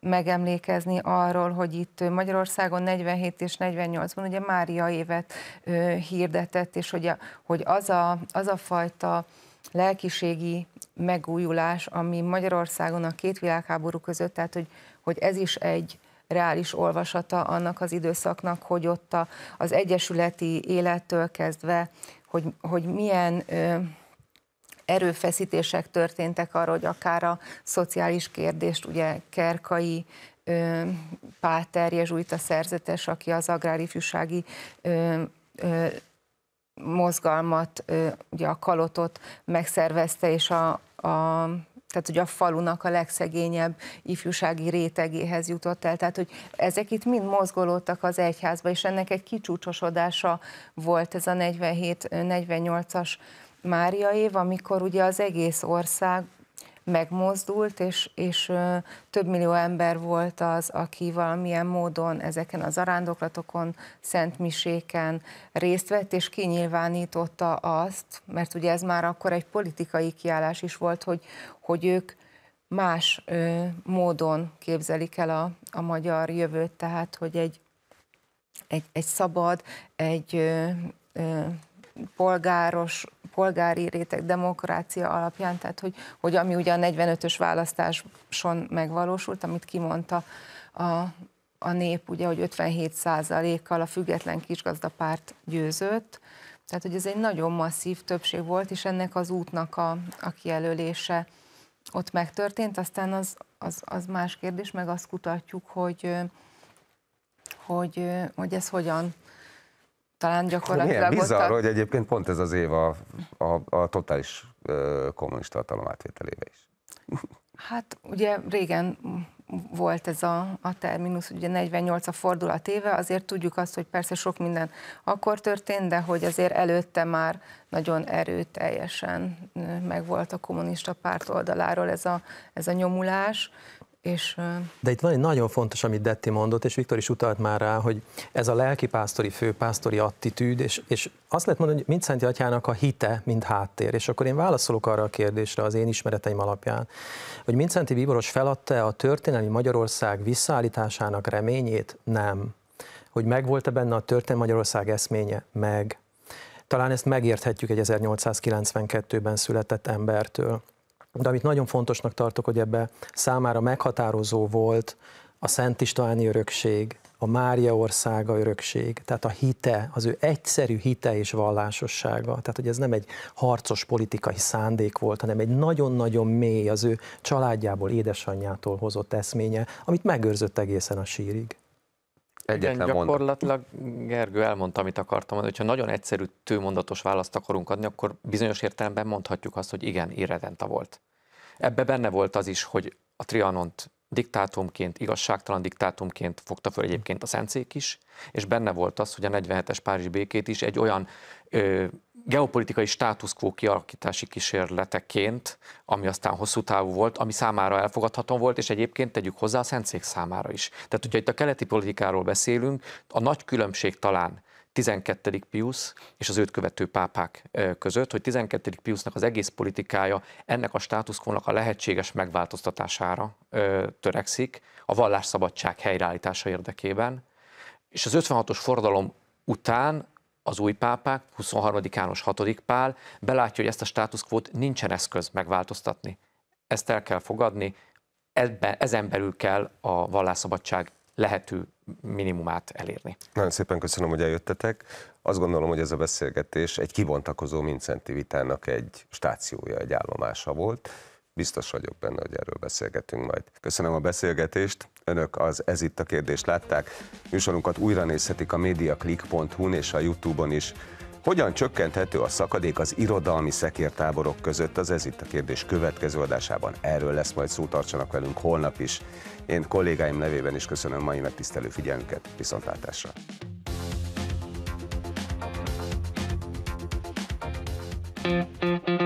megemlékezni arról, hogy itt Magyarországon 47 és 48-ban ugye Mária évet hirdetett, és hogy, a, hogy az, a, az a fajta lelkiségi megújulás, ami Magyarországon a két világháború között, tehát hogy, hogy ez is egy reális olvasata annak az időszaknak, hogy ott a, az egyesületi élettől kezdve, hogy, hogy milyen ö, erőfeszítések történtek arra, hogy akár a szociális kérdést, ugye Kerkai ö, Páter Jezsuita szerzetes, aki az agrárifjúsági ö, ö, mozgalmat, ugye a kalotot megszervezte, és a, a tehát hogy a falunak a legszegényebb ifjúsági rétegéhez jutott el. Tehát, hogy ezek itt mind mozgolódtak az egyházba, és ennek egy kicsúcsosodása volt ez a 47-48-as Mária év, amikor ugye az egész ország megmozdult, és, és több millió ember volt az, aki valamilyen módon ezeken az arándoklatokon, szentmiséken részt vett, és kinyilvánította azt, mert ugye ez már akkor egy politikai kiállás is volt, hogy, hogy ők más ö, módon képzelik el a, a magyar jövőt, tehát hogy egy, egy, egy szabad, egy ö, ö, polgáros polgári réteg demokrácia alapján, tehát hogy, hogy ami ugye a 45-ös választáson megvalósult, amit kimondta a, a nép, ugye, hogy 57 kal a független kisgazdapárt győzött, tehát hogy ez egy nagyon masszív többség volt, és ennek az útnak a, a kijelölése ott megtörtént, aztán az, az, az más kérdés, meg azt kutatjuk, hogy, hogy, hogy ez hogyan talán gyakorlatilag Milyen bizarr, hogy egyébként pont ez az év a, a, a totális kommunista hatalom átvételébe is. Hát ugye régen volt ez a, a terminus, ugye 48 a fordulat éve, azért tudjuk azt, hogy persze sok minden akkor történt, de hogy azért előtte már nagyon erőteljesen megvolt a kommunista párt oldaláról ez a, ez a nyomulás, és, De itt van egy nagyon fontos, amit Detti mondott, és Viktor is utalt már rá, hogy ez a lelkipásztori, főpásztori attitűd, és, és azt lehet mondani, hogy Szent Atyának a hite, mint háttér. És akkor én válaszolok arra a kérdésre az én ismereteim alapján, hogy Mindszenti Bíboros feladta a történelmi Magyarország visszaállításának reményét? Nem. Hogy megvolt-e benne a történelmi Magyarország eszménye? Meg. Talán ezt megérthetjük egy 1892-ben született embertől. De amit nagyon fontosnak tartok, hogy ebbe számára meghatározó volt a Szent Istváni örökség, a Mária országa örökség, tehát a hite, az ő egyszerű hite és vallásossága. Tehát, hogy ez nem egy harcos politikai szándék volt, hanem egy nagyon-nagyon mély, az ő családjából, édesanyjától hozott eszménye, amit megőrzött egészen a sírig. Egyetlen Igen, gyakorlatilag mondat. Gergő elmondta, amit akartam mondani, hogyha nagyon egyszerű tőmondatos választ akarunk adni, akkor bizonyos értelemben mondhatjuk azt, hogy igen, irredenta volt. Ebbe benne volt az is, hogy a Trianont diktátumként, igazságtalan diktátumként fogta föl egyébként a szentszék is, és benne volt az, hogy a 47-es Párizsi békét is egy olyan ö, geopolitikai státuszkvó kialakítási kísérleteként, ami aztán hosszú távú volt, ami számára elfogadható volt, és egyébként tegyük hozzá a szentszék számára is. Tehát, hogyha itt a keleti politikáról beszélünk, a nagy különbség talán 12. Pius és az őt követő pápák között, hogy 12. Piusnak az egész politikája ennek a státuszkónak a lehetséges megváltoztatására törekszik, a vallásszabadság helyreállítása érdekében, és az 56-os forradalom után az új pápák, 23. János 6. Pál belátja, hogy ezt a státuszkvót nincsen eszköz megváltoztatni. Ezt el kell fogadni, ebbe, ezen belül kell a vallásszabadság lehető minimumát elérni. Nagyon szépen köszönöm, hogy eljöttetek. Azt gondolom, hogy ez a beszélgetés egy kibontakozó Mincenti vitának egy stációja, egy állomása volt. Biztos vagyok benne, hogy erről beszélgetünk majd. Köszönöm a beszélgetést. Önök az Ez itt a kérdést látták. Műsorunkat újra nézhetik a mediaclickhu és a Youtube-on is. Hogyan csökkenthető a szakadék az irodalmi szekértáborok között? Az ez itt a kérdés következő adásában. Erről lesz majd szó, tartsanak velünk holnap is. Én kollégáim nevében is köszönöm mai megtisztelő figyelmüket. Viszontlátásra! Thank you.